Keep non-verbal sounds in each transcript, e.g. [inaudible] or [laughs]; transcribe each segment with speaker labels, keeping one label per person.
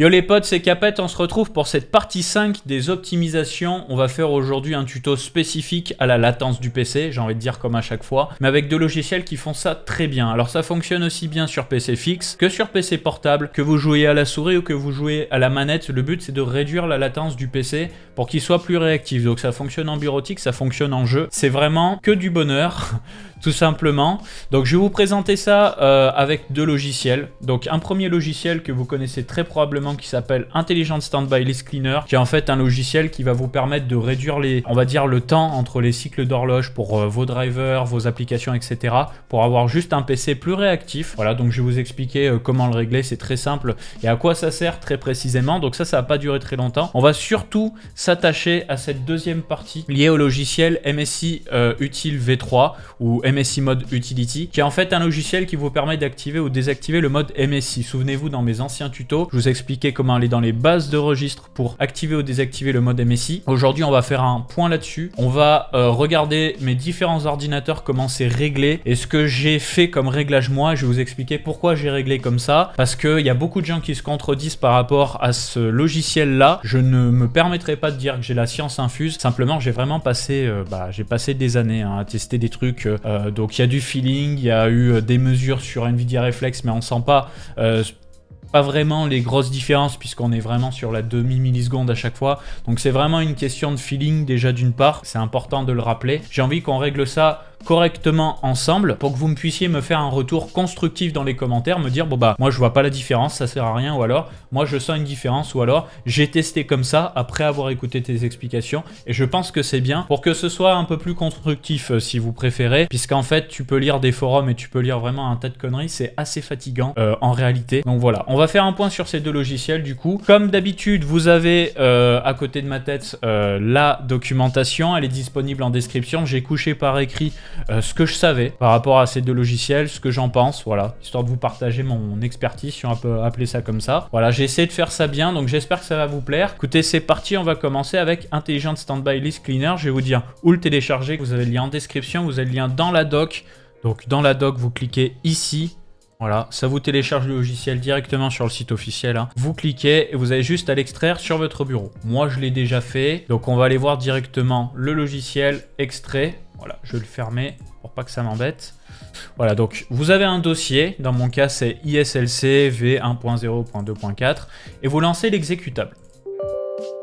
Speaker 1: Yo les potes, c'est Capet, on se retrouve pour cette partie 5 des optimisations. On va faire aujourd'hui un tuto spécifique à la latence du PC, j'ai envie de dire comme à chaque fois, mais avec deux logiciels qui font ça très bien. Alors ça fonctionne aussi bien sur PC fixe que sur PC portable, que vous jouez à la souris ou que vous jouez à la manette. Le but c'est de réduire la latence du PC pour qu'il soit plus réactif. Donc ça fonctionne en bureautique, ça fonctionne en jeu. C'est vraiment que du bonheur. [laughs] tout simplement. Donc je vais vous présenter ça euh, avec deux logiciels. Donc un premier logiciel que vous connaissez très probablement qui s'appelle Intelligent Standby List Cleaner, qui est en fait un logiciel qui va vous permettre de réduire les, on va dire, le temps entre les cycles d'horloge pour euh, vos drivers, vos applications, etc. pour avoir juste un PC plus réactif. Voilà, donc je vais vous expliquer euh, comment le régler, c'est très simple et à quoi ça sert très précisément. Donc ça, ça va pas duré très longtemps. On va surtout s'attacher à cette deuxième partie liée au logiciel MSI euh, Util V3 ou MSI Mode Utility, qui est en fait un logiciel qui vous permet d'activer ou désactiver le mode MSI. Souvenez-vous, dans mes anciens tutos, je vous explique comment aller dans les bases de registre pour activer ou désactiver le mode MSI. Aujourd'hui, on va faire un point là-dessus. On va euh, regarder mes différents ordinateurs, comment c'est réglé et ce que j'ai fait comme réglage moi. Je vais vous expliquer pourquoi j'ai réglé comme ça. Parce qu'il y a beaucoup de gens qui se contredisent par rapport à ce logiciel-là. Je ne me permettrai pas de dire que j'ai la science infuse. Simplement, j'ai vraiment passé, euh, bah, j'ai passé des années hein, à tester des trucs. Euh, donc, il y a du feeling, il y a eu des mesures sur NVIDIA Reflex, mais on sent pas pas vraiment les grosses différences puisqu'on est vraiment sur la demi-milliseconde à chaque fois. Donc c'est vraiment une question de feeling déjà d'une part, c'est important de le rappeler. J'ai envie qu'on règle ça correctement ensemble pour que vous me puissiez me faire un retour constructif dans les commentaires, me dire bon bah moi je vois pas la différence, ça sert à rien ou alors moi je sens une différence ou alors j'ai testé comme ça après avoir écouté tes explications et je pense que c'est bien pour que ce soit un peu plus constructif euh, si vous préférez puisqu'en fait tu peux lire des forums et tu peux lire vraiment un tas de conneries, c'est assez fatigant euh, en réalité. Donc voilà, on va faire un point sur ces deux logiciels du coup. Comme d'habitude, vous avez euh, à côté de ma tête la documentation, elle est disponible en description, j'ai couché par écrit euh, ce que je savais par rapport à ces deux logiciels, ce que j'en pense, voilà, histoire de vous partager mon expertise, si on peut appeler ça comme ça. Voilà, j'ai essayé de faire ça bien, donc j'espère que ça va vous plaire. Écoutez, c'est parti, on va commencer avec Intelligent Standby List Cleaner. Je vais vous dire où le télécharger, vous avez le lien en description, vous avez le lien dans la doc. Donc dans la doc, vous cliquez ici, voilà, ça vous télécharge le logiciel directement sur le site officiel. Hein. Vous cliquez et vous avez juste à l'extraire sur votre bureau. Moi, je l'ai déjà fait. Donc, on va aller voir directement le logiciel extrait. Voilà, je vais le fermer pour pas que ça m'embête. Voilà, donc vous avez un dossier, dans mon cas c'est ISLC v1.0.2.4, et vous lancez l'exécutable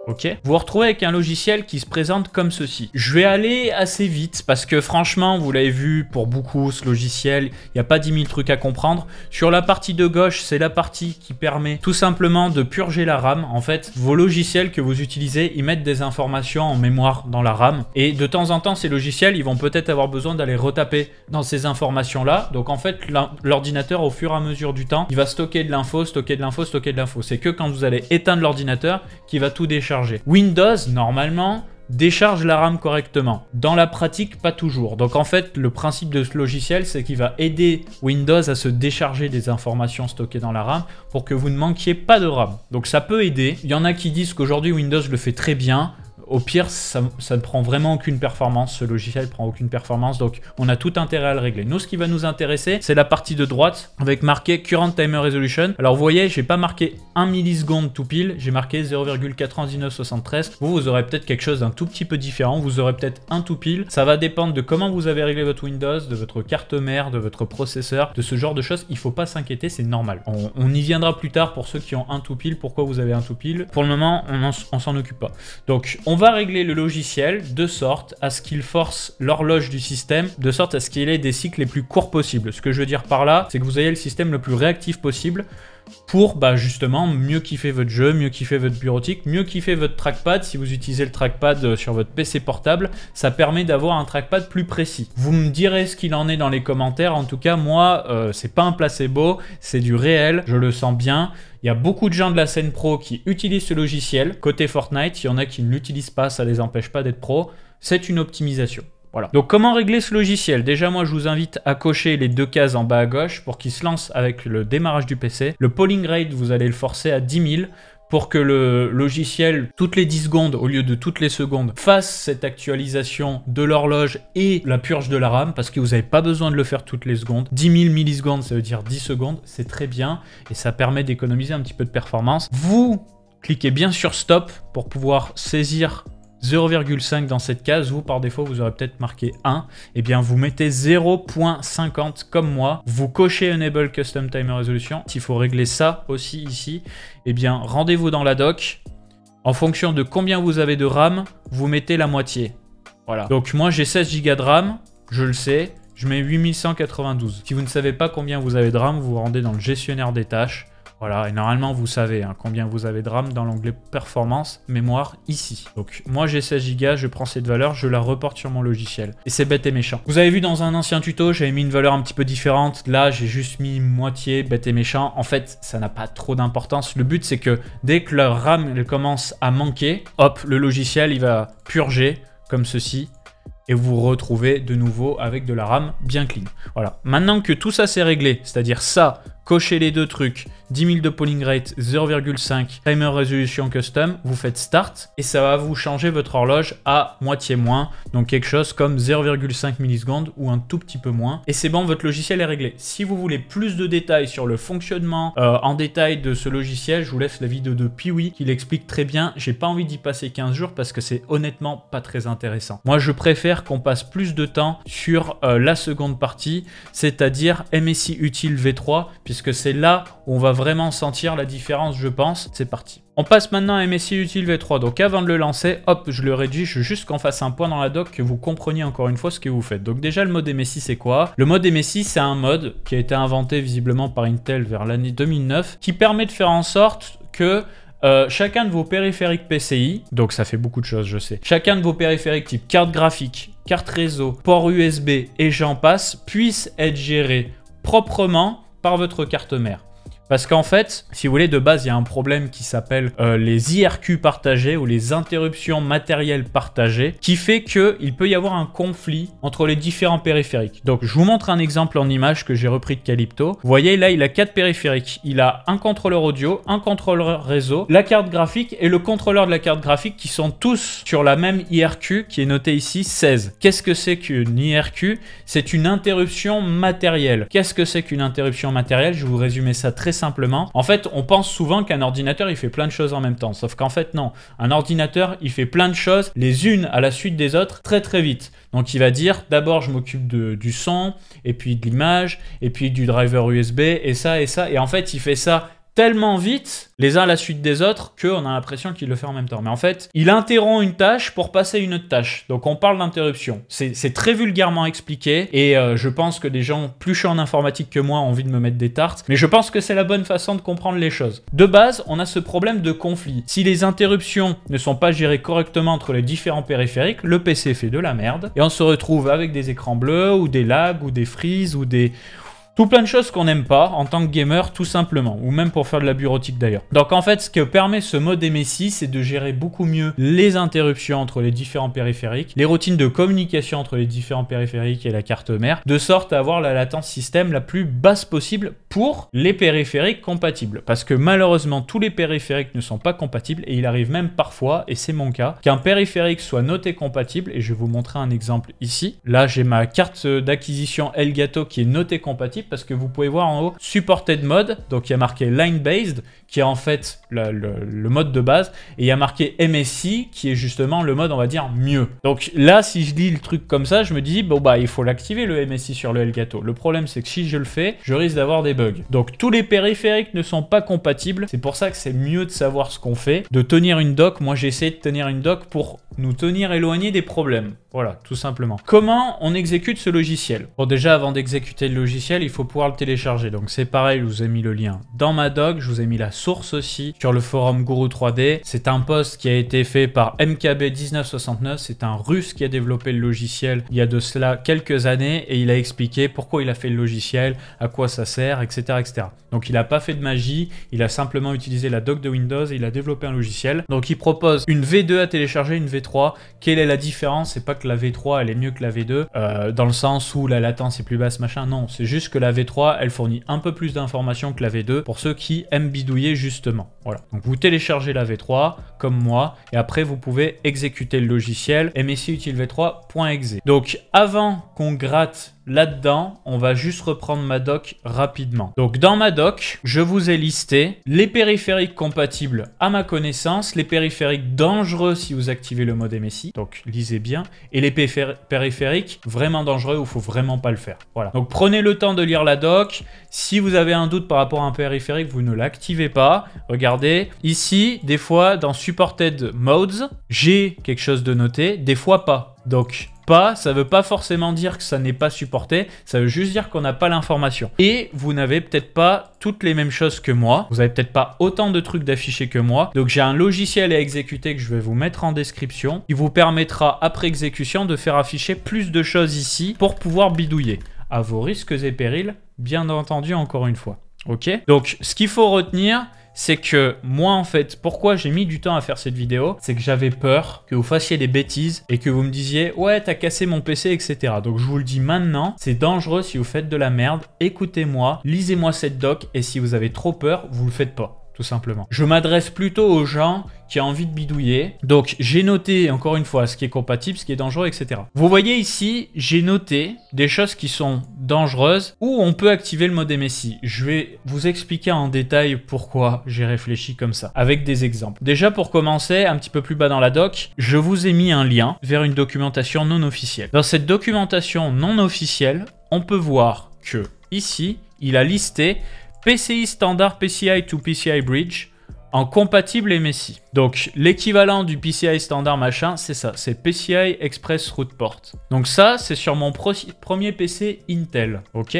Speaker 1: ok Vous vous retrouvez avec un logiciel qui se présente comme ceci. Je vais aller assez vite parce que franchement, vous l'avez vu pour beaucoup ce logiciel, il n'y a pas 10 000 trucs à comprendre. Sur la partie de gauche, c'est la partie qui permet tout simplement de purger la RAM. En fait, vos logiciels que vous utilisez, ils mettent des informations en mémoire dans la RAM et de temps en temps, ces logiciels, ils vont peut-être avoir besoin d'aller retaper dans ces informations-là. Donc en fait, l'ordinateur, au fur et à mesure du temps, il va stocker de l'info, stocker de l'info, stocker de l'info. C'est que quand vous allez éteindre l'ordinateur qu'il va tout décharger Windows, normalement, décharge la RAM correctement. Dans la pratique, pas toujours. Donc en fait, le principe de ce logiciel, c'est qu'il va aider Windows à se décharger des informations stockées dans la RAM pour que vous ne manquiez pas de RAM. Donc ça peut aider. Il y en a qui disent qu'aujourd'hui Windows le fait très bien au pire, ça, ne prend vraiment aucune performance, ce logiciel prend aucune performance, donc on a tout intérêt à le régler. Nous, ce qui va nous intéresser, c'est la partie de droite avec marqué Current Timer Resolution. Alors vous voyez, j'ai pas marqué 1 milliseconde tout pile, j'ai marqué 0,9973. Vous, vous aurez peut-être quelque chose d'un tout petit peu différent, vous aurez peut-être un tout pile. Ça va dépendre de comment vous avez réglé votre Windows, de votre carte mère, de votre processeur, de ce genre de choses. Il faut pas s'inquiéter, c'est normal. On, on, y viendra plus tard pour ceux qui ont un tout pile, pourquoi vous avez un tout pile. Pour le moment, on s'en occupe pas. Donc on on va régler le logiciel de sorte à ce qu'il force l'horloge du système, de sorte à ce qu'il ait des cycles les plus courts possibles. Ce que je veux dire par là, c'est que vous ayez le système le plus réactif possible pour bah, justement mieux kiffer votre jeu, mieux kiffer votre bureautique, mieux kiffer votre trackpad. Si vous utilisez le trackpad euh, sur votre PC portable, ça permet d'avoir un trackpad plus précis. Vous me direz ce qu'il en est dans les commentaires. En tout cas, moi, euh, c'est pas un placebo, c'est du réel. Je le sens bien. Il y a beaucoup de gens de la scène pro qui utilisent ce logiciel. Côté Fortnite, il y en a qui ne l'utilisent pas, ça ne les empêche pas d'être pro. C'est une optimisation. Voilà. Donc comment régler ce logiciel Déjà moi je vous invite à cocher les deux cases en bas à gauche pour qu'il se lance avec le démarrage du PC. Le polling rate vous allez le forcer à 10 000 pour que le logiciel, toutes les 10 secondes au lieu de toutes les secondes, fasse cette actualisation de l'horloge et la purge de la RAM, parce que vous n'avez pas besoin de le faire toutes les secondes. 10 000 millisecondes, ça veut dire 10 secondes, c'est très bien, et ça permet d'économiser un petit peu de performance. Vous cliquez bien sur Stop pour pouvoir saisir 0,5 dans cette case, vous par défaut vous aurez peut-être marqué 1, et eh bien vous mettez 0.50 comme moi, vous cochez Enable Custom Timer Resolution, s'il faut régler ça aussi ici, et eh bien rendez-vous dans la doc, en fonction de combien vous avez de RAM, vous mettez la moitié. Voilà. Donc moi j'ai 16 Go de RAM, je le sais, je mets 8192. Si vous ne savez pas combien vous avez de RAM, vous vous rendez dans le gestionnaire des tâches, voilà, et normalement vous savez hein, combien vous avez de RAM dans l'onglet performance, mémoire, ici. Donc moi j'ai 16 Go, je prends cette valeur, je la reporte sur mon logiciel. Et c'est bête et méchant. Vous avez vu dans un ancien tuto, j'avais mis une valeur un petit peu différente. Là j'ai juste mis moitié bête et méchant. En fait, ça n'a pas trop d'importance. Le but c'est que dès que la RAM commence à manquer, hop, le logiciel il va purger comme ceci et vous vous retrouvez de nouveau avec de la RAM bien clean. Voilà. Maintenant que tout ça s'est réglé, c'est-à-dire ça, cochez les deux trucs, 10 000 de polling rate, 0,5, timer résolution custom, vous faites start et ça va vous changer votre horloge à moitié moins, donc quelque chose comme 0,5 millisecondes ou un tout petit peu moins. Et c'est bon, votre logiciel est réglé. Si vous voulez plus de détails sur le fonctionnement euh, en détail de ce logiciel, je vous laisse la vidéo de Piwi qui l'explique très bien. J'ai pas envie d'y passer 15 jours parce que c'est honnêtement pas très intéressant. Moi, je préfère qu'on passe plus de temps sur euh, la seconde partie, c'est-à-dire MSI Utile V3, que c'est là où on va vraiment sentir la différence, je pense. C'est parti. On passe maintenant à MSI Util V3. Donc avant de le lancer, hop, je le réduis, je veux juste qu'on fasse un point dans la doc, que vous compreniez encore une fois ce que vous faites. Donc déjà, le mode MSI, c'est quoi Le mode MSI, c'est un mode qui a été inventé visiblement par Intel vers l'année 2009, qui permet de faire en sorte que euh, chacun de vos périphériques PCI, donc ça fait beaucoup de choses, je sais, chacun de vos périphériques type carte graphique, carte réseau, port USB et j'en passe, puisse être géré proprement par votre carte mère. Parce qu'en fait, si vous voulez, de base, il y a un problème qui s'appelle euh, les IRQ partagés ou les interruptions matérielles partagées, qui fait qu'il peut y avoir un conflit entre les différents périphériques. Donc, je vous montre un exemple en image que j'ai repris de Calypto. Vous voyez, là, il a quatre périphériques. Il a un contrôleur audio, un contrôleur réseau, la carte graphique et le contrôleur de la carte graphique qui sont tous sur la même IRQ qui est notée ici 16. Qu'est-ce que c'est qu'une IRQ C'est une interruption matérielle. Qu'est-ce que c'est qu'une interruption matérielle Je vais vous résumer ça très simplement, en fait, on pense souvent qu'un ordinateur, il fait plein de choses en même temps. Sauf qu'en fait, non. Un ordinateur, il fait plein de choses, les unes à la suite des autres, très très vite. Donc il va dire, d'abord, je m'occupe du son, et puis de l'image, et puis du driver USB, et ça, et ça. Et en fait, il fait ça tellement vite, les uns à la suite des autres, qu'on a l'impression qu'il le fait en même temps. Mais en fait, il interrompt une tâche pour passer une autre tâche. Donc on parle d'interruption. C'est très vulgairement expliqué, et euh, je pense que des gens plus chers en informatique que moi ont envie de me mettre des tartes, mais je pense que c'est la bonne façon de comprendre les choses. De base, on a ce problème de conflit. Si les interruptions ne sont pas gérées correctement entre les différents périphériques, le PC fait de la merde, et on se retrouve avec des écrans bleus, ou des lags, ou des frises ou des... Tout plein de choses qu'on n'aime pas en tant que gamer, tout simplement, ou même pour faire de la bureautique d'ailleurs. Donc en fait, ce que permet ce mode MSI, c'est de gérer beaucoup mieux les interruptions entre les différents périphériques, les routines de communication entre les différents périphériques et la carte mère, de sorte à avoir la latence système la plus basse possible pour les périphériques compatibles. Parce que malheureusement, tous les périphériques ne sont pas compatibles et il arrive même parfois, et c'est mon cas, qu'un périphérique soit noté compatible, et je vais vous montrer un exemple ici. Là, j'ai ma carte d'acquisition Elgato qui est notée compatible, parce que vous pouvez voir en haut supported mode, donc il y a marqué line based, qui est en fait le, mode de base, et il y a marqué MSI, qui est justement le mode, on va dire, mieux. Donc là, si je lis le truc comme ça, je me dis, bon bah, il faut l'activer le MSI sur le Elgato. Le problème, c'est que si je le fais, je risque d'avoir des bugs. Donc tous les périphériques ne sont pas compatibles, c'est pour ça que c'est mieux de savoir ce qu'on fait, de tenir une doc Moi, j'ai essayé de tenir une doc pour nous tenir éloignés des problèmes. Voilà, tout simplement. Comment on exécute ce logiciel Bon, déjà, avant d'exécuter le logiciel, il faut pouvoir le télécharger. Donc c'est pareil, je vous ai mis le lien dans ma doc, je vous ai mis la source aussi sur le forum Guru 3D. C'est un post qui a été fait par MKB1969. C'est un russe qui a développé le logiciel il y a de cela quelques années et il a expliqué pourquoi il a fait le logiciel, à quoi ça sert, etc. etc. Donc il n'a pas fait de magie, il a simplement utilisé la doc de Windows et il a développé un logiciel. Donc il propose une V2 à télécharger, une V3. Quelle est la différence C'est pas que la V3 elle est mieux que la V2 euh, dans le sens où la latence est plus basse, machin. Non, c'est juste que la V3 elle fournit un peu plus d'informations que la V2 pour ceux qui aiment bidouiller justement. Voilà. Donc vous téléchargez la V3 comme moi et après vous pouvez exécuter le logiciel msiutilv3.exe. Donc avant qu'on gratte là-dedans, on va juste reprendre ma doc rapidement. Donc dans ma doc, je vous ai listé les périphériques compatibles à ma connaissance, les périphériques dangereux si vous activez le mode MSI, donc lisez bien, et les périphériques vraiment dangereux où il faut vraiment pas le faire. Voilà. Donc prenez le temps de lire la doc. Si vous avez un doute par rapport à un périphérique, vous ne l'activez pas regardez, ici, des fois, dans Supported Modes, j'ai quelque chose de noté, des fois pas. Donc, pas, ça veut pas forcément dire que ça n'est pas supporté, ça veut juste dire qu'on n'a pas l'information. Et vous n'avez peut-être pas toutes les mêmes choses que moi, vous n'avez peut-être pas autant de trucs d'affichés que moi, donc j'ai un logiciel à exécuter que je vais vous mettre en description, qui vous permettra après exécution de faire afficher plus de choses ici pour pouvoir bidouiller, à vos risques et périls, bien entendu encore une fois. Ok Donc, ce qu'il faut retenir, c'est que moi en fait, pourquoi j'ai mis du temps à faire cette vidéo, c'est que j'avais peur que vous fassiez des bêtises et que vous me disiez ouais t'as cassé mon PC etc. Donc je vous le dis maintenant, c'est dangereux si vous faites de la merde, écoutez-moi, lisez-moi cette doc et si vous avez trop peur, vous le faites pas tout simplement. Je m'adresse plutôt aux gens qui ont envie de bidouiller. Donc j'ai noté, encore une fois, ce qui est compatible, ce qui est dangereux, etc. Vous voyez ici, j'ai noté des choses qui sont dangereuses où on peut activer le mode MSI. Je vais vous expliquer en détail pourquoi j'ai réfléchi comme ça, avec des exemples. Déjà pour commencer, un petit peu plus bas dans la doc, je vous ai mis un lien vers une documentation non officielle. Dans cette documentation non officielle, on peut voir que ici, il a listé PCI standard PCI to PCI bridge en compatible MSI. Donc l'équivalent du PCI standard machin, c'est ça, c'est PCI Express root Port. Donc ça, c'est sur mon premier PC Intel, ok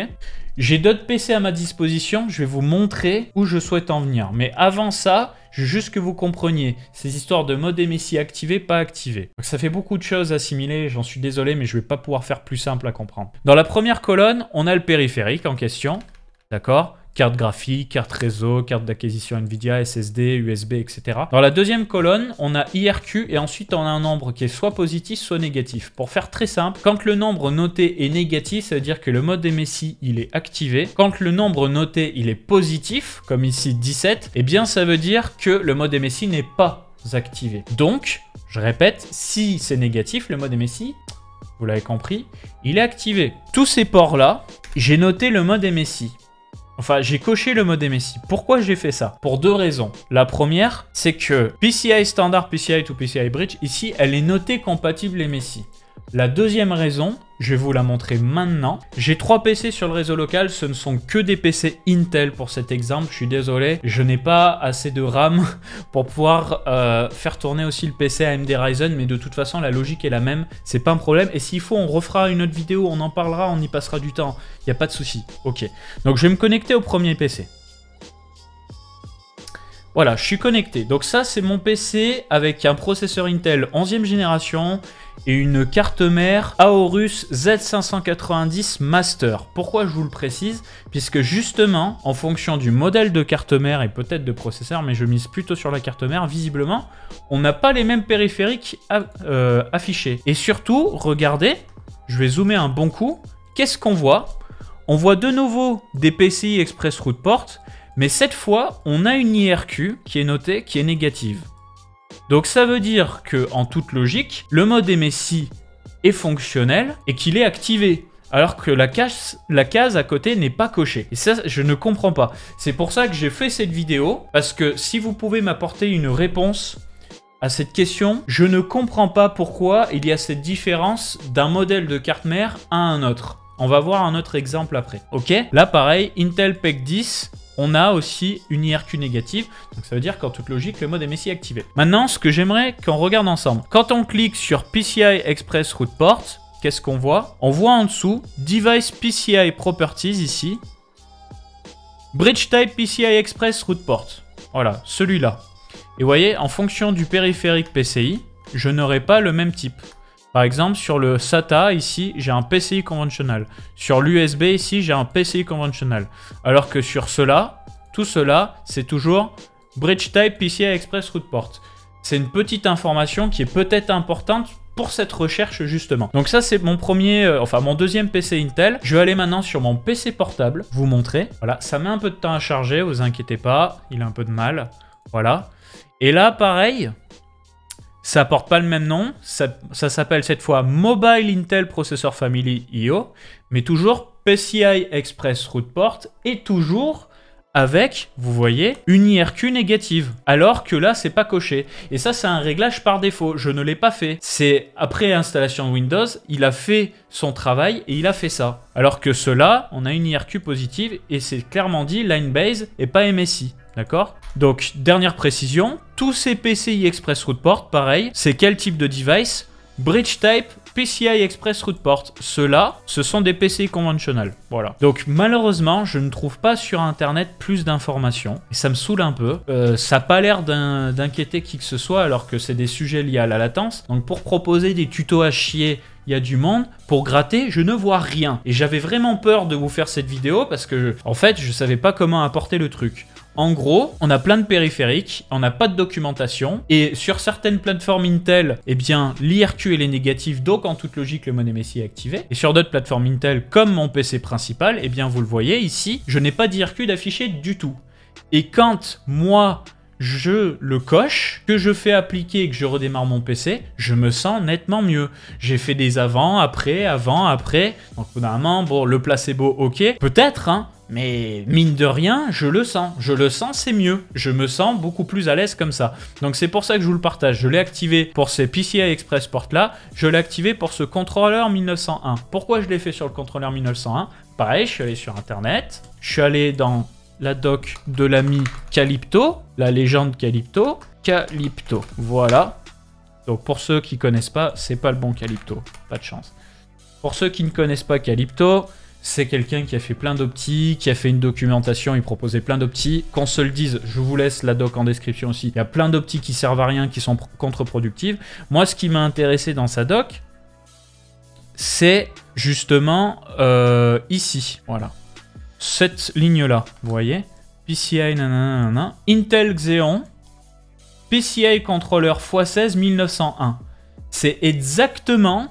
Speaker 1: J'ai d'autres PC à ma disposition, je vais vous montrer où je souhaite en venir. Mais avant ça, je veux juste que vous compreniez ces histoires de mode MSI activé, pas activé. Donc ça fait beaucoup de choses assimiler, j'en suis désolé, mais je vais pas pouvoir faire plus simple à comprendre. Dans la première colonne, on a le périphérique en question, d'accord carte graphique, carte réseau, carte d'acquisition NVIDIA, SSD, USB, etc. Dans la deuxième colonne, on a IRQ et ensuite on a un nombre qui est soit positif, soit négatif. Pour faire très simple, quand le nombre noté est négatif, ça veut dire que le mode MSI, il est activé. Quand le nombre noté, il est positif, comme ici 17, eh bien ça veut dire que le mode MSI n'est pas activé. Donc, je répète, si c'est négatif, le mode MSI, vous l'avez compris, il est activé. Tous ces ports-là, j'ai noté le mode MSI. Enfin, j'ai coché le mode MSI. Pourquoi j'ai fait ça Pour deux raisons. La première, c'est que PCI standard, PCI to PCI bridge, ici, elle est notée compatible MSI. La deuxième raison, je vais vous la montrer maintenant. J'ai trois PC sur le réseau local, ce ne sont que des PC Intel pour cet exemple, je suis désolé. Je n'ai pas assez de RAM [laughs] pour pouvoir euh, faire tourner aussi le PC AMD Ryzen, mais de toute façon la logique est la même, c'est pas un problème. Et s'il faut, on refera une autre vidéo, on en parlera, on y passera du temps, il n'y a pas de souci. Ok, donc je vais me connecter au premier PC. Voilà, je suis connecté. Donc ça, c'est mon PC avec un processeur Intel 11e génération et une carte mère Aorus Z590 Master. Pourquoi je vous le précise Puisque justement, en fonction du modèle de carte mère et peut-être de processeur, mais je mise plutôt sur la carte mère, visiblement, on n'a pas les mêmes périphériques euh, affichés. Et surtout, regardez, je vais zoomer un bon coup, qu'est-ce qu'on voit On voit de nouveau des PCI Express Route Port, mais cette fois, on a une IRQ qui est notée, qui est négative. Donc ça veut dire que, en toute logique, le mode MSI est fonctionnel et qu'il est activé. Alors que la case, la case à côté n'est pas cochée. Et ça, je ne comprends pas. C'est pour ça que j'ai fait cette vidéo, parce que si vous pouvez m'apporter une réponse à cette question, je ne comprends pas pourquoi il y a cette différence d'un modèle de carte mère à un autre. On va voir un autre exemple après. Ok Là, pareil, Intel PEC 10, on a aussi une IRQ négative. Donc ça veut dire qu'en toute logique, le mode MSI est activé. Maintenant, ce que j'aimerais qu'on regarde ensemble. Quand on clique sur PCI Express root Port, qu'est-ce qu'on voit On voit en dessous Device PCI Properties ici. Bridge Type PCI Express root Port. Voilà, celui-là. Et vous voyez, en fonction du périphérique PCI, je n'aurai pas le même type. Par exemple, sur le SATA, ici, j'ai un PCI conventionnel. Sur l'USB, ici, j'ai un PCI conventionnel. Alors que sur cela, tout cela, c'est toujours Bridge Type PCI Express Route Port. C'est une petite information qui est peut-être importante pour cette recherche justement. Donc ça c'est mon premier, euh, enfin mon deuxième PC Intel. Je vais aller maintenant sur mon PC portable, vous montrer. Voilà, ça met un peu de temps à charger, vous inquiétez pas, il a un peu de mal. Voilà. Et là pareil, ça porte pas le même nom, ça, s'appelle cette fois Mobile Intel Processor Family IO, mais toujours PCI Express Root Port et toujours avec, vous voyez, une IRQ négative, alors que là, c'est pas coché. Et ça, c'est un réglage par défaut, je ne l'ai pas fait. C'est après installation de Windows, il a fait son travail et il a fait ça. Alors que cela, on a une IRQ positive et c'est clairement dit line base et pas MSI. D'accord Donc, dernière précision, tous ces PCI Express Route pareil, c'est quel type de device Bridge Type, PCI Express Route Ceux-là, ce sont des PCI conventionnels. Voilà. Donc malheureusement, je ne trouve pas sur Internet plus d'informations. Et ça me saoule un peu. Euh, ça n'a pas l'air d'inquiéter qui que ce soit, alors que c'est des sujets liés à la latence. Donc pour proposer des tutos à chier il y a du monde. Pour gratter, je ne vois rien. Et j'avais vraiment peur de vous faire cette vidéo parce que, en fait, je savais pas comment apporter le truc. En gros, on a plein de périphériques, on n'a pas de documentation, et sur certaines plateformes Intel, eh bien, l'IRQ est négatif. donc en toute logique, le Monet Messi est activé. Et sur d'autres plateformes Intel, comme mon PC principal, eh bien, vous le voyez ici, je n'ai pas d'IRQ d'affiché du tout. Et quand moi, je le coche, que je fais appliquer et que je redémarre mon PC, je me sens nettement mieux. J'ai fait des avant, après, avant, après. Donc, normalement, bon, le placebo, ok. Peut-être, hein, mais mine de rien, je le sens. Je le sens, c'est mieux. Je me sens beaucoup plus à l'aise comme ça. Donc c'est pour ça que je vous le partage. Je l'ai activé pour ces PCI Express ports là. Je l'ai activé pour ce contrôleur 1901. Pourquoi je l'ai fait sur le contrôleur 1901 Pareil, je suis allé sur Internet. Je suis allé dans la doc de l'ami Calypto, la légende Calypto. Calypto, voilà. Donc pour ceux qui ne connaissent pas, c'est pas le bon Calypto. Pas de chance. Pour ceux qui ne connaissent pas Calypto, c'est quelqu'un qui a fait plein d'optiques, qui a fait une documentation, il proposait plein d'optiques. Qu'on se le dise, je vous laisse la doc en description aussi. Il y a plein d'optiques qui servent à rien, qui sont contre-productives. Moi, ce qui m'a intéressé dans sa doc, c'est justement euh, ici. Voilà. Cette ligne-là, vous voyez PCI, nanana, nanana. Intel Xeon, PCI Controller x16 1901. C'est exactement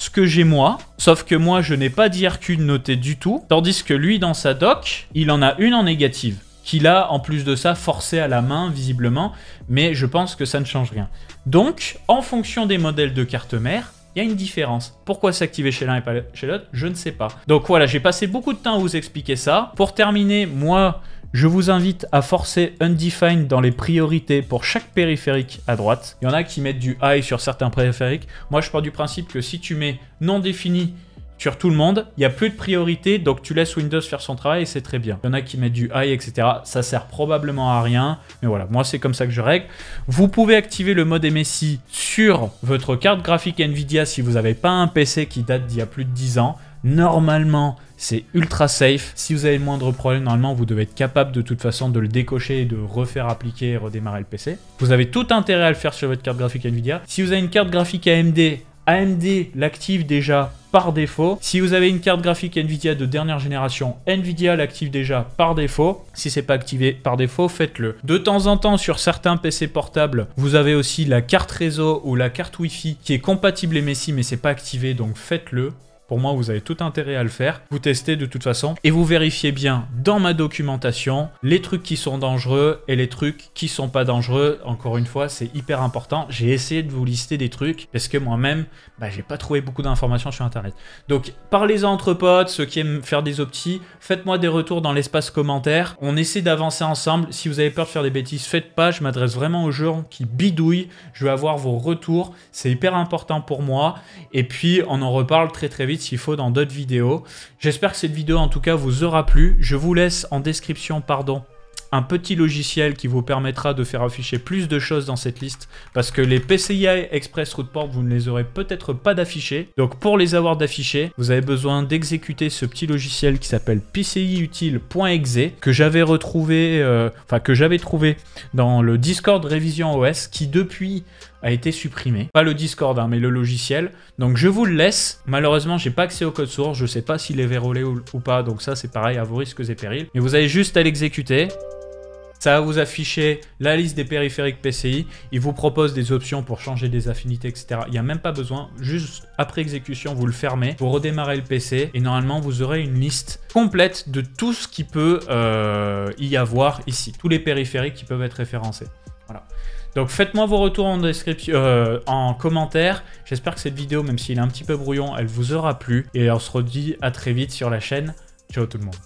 Speaker 1: ce que j'ai moi, sauf que moi je n'ai pas d'IRQ noté du tout, tandis que lui dans sa doc, il en a une en négative qu'il a en plus de ça forcé à la main visiblement, mais je pense que ça ne change rien. Donc, en fonction des modèles de carte mère, il y a une différence. Pourquoi s'activer chez l'un et pas chez l'autre Je ne sais pas. Donc voilà, j'ai passé beaucoup de temps à vous expliquer ça. Pour terminer, moi, je vous invite à forcer Undefined dans les priorités pour chaque périphérique à droite. Il y en a qui mettent du high sur certains périphériques. Moi, je pars du principe que si tu mets non défini sur tout le monde. Il n'y a plus de priorité, donc tu laisses Windows faire son travail et c'est très bien. Il y en a qui mettent du high, etc. Ça sert probablement à rien. Mais voilà, moi c'est comme ça que je règle. Vous pouvez activer le mode MSI sur votre carte graphique Nvidia si vous n'avez pas un PC qui date d'il y a plus de 10 ans. Normalement, c'est ultra safe. Si vous avez le moindre problème, normalement, vous devez être capable de toute façon de le décocher et de refaire appliquer et redémarrer le PC. Vous avez tout intérêt à le faire sur votre carte graphique Nvidia. Si vous avez une carte graphique AMD, AMD l'active déjà par défaut. Si vous avez une carte graphique Nvidia de dernière génération, Nvidia l'active déjà par défaut. Si c'est pas activé par défaut, faites-le. De temps en temps, sur certains PC portables, vous avez aussi la carte réseau ou la carte Wi-Fi qui est compatible MSI mais c'est pas activé, donc faites-le. Pour moi, vous avez tout intérêt à le faire. Vous testez de toute façon et vous vérifiez bien dans ma documentation les trucs qui sont dangereux et les trucs qui sont pas dangereux. Encore une fois, c'est hyper important. J'ai essayé de vous lister des trucs parce que moi-même, bah, j'ai pas trouvé beaucoup d'informations sur Internet. Donc, parlez-en entre potes, ceux qui aiment faire des optis. Faites-moi des retours dans l'espace commentaire. On essaie d'avancer ensemble. Si vous avez peur de faire des bêtises, faites pas. Je m'adresse vraiment aux gens qui bidouillent. Je veux avoir vos retours. C'est hyper important pour moi. Et puis, on en reparle très très vite s'il faut dans d'autres vidéos. J'espère que cette vidéo en tout cas vous aura plu. Je vous laisse en description, pardon, un petit logiciel qui vous permettra de faire afficher plus de choses dans cette liste parce que les PCI Express Rootport, vous ne les aurez peut-être pas d'affichés. Donc pour les avoir d'affichés, vous avez besoin d'exécuter ce petit logiciel qui s'appelle pciutile.exe que j'avais retrouvé, euh, enfin que j'avais trouvé dans le Discord Révision OS qui depuis a été supprimé. Pas le Discord, hein, mais le logiciel. Donc je vous le laisse. Malheureusement, j'ai pas accès au code source. Je sais pas s'il est verrouillé ou, pas. Donc ça, c'est pareil à vos risques et périls. Mais vous avez juste à l'exécuter. Ça va vous afficher la liste des périphériques PCI. Il vous propose des options pour changer des affinités, etc. Il n'y a même pas besoin. Juste après exécution, vous le fermez, vous redémarrez le PC et normalement, vous aurez une liste complète de tout ce qui peut euh, y avoir ici. Tous les périphériques qui peuvent être référencés. Donc faites-moi vos retours en, description, euh, en commentaire. J'espère que cette vidéo, même s'il est un petit peu brouillon, elle vous aura plu. Et on se redit à très vite sur la chaîne. Ciao tout le monde.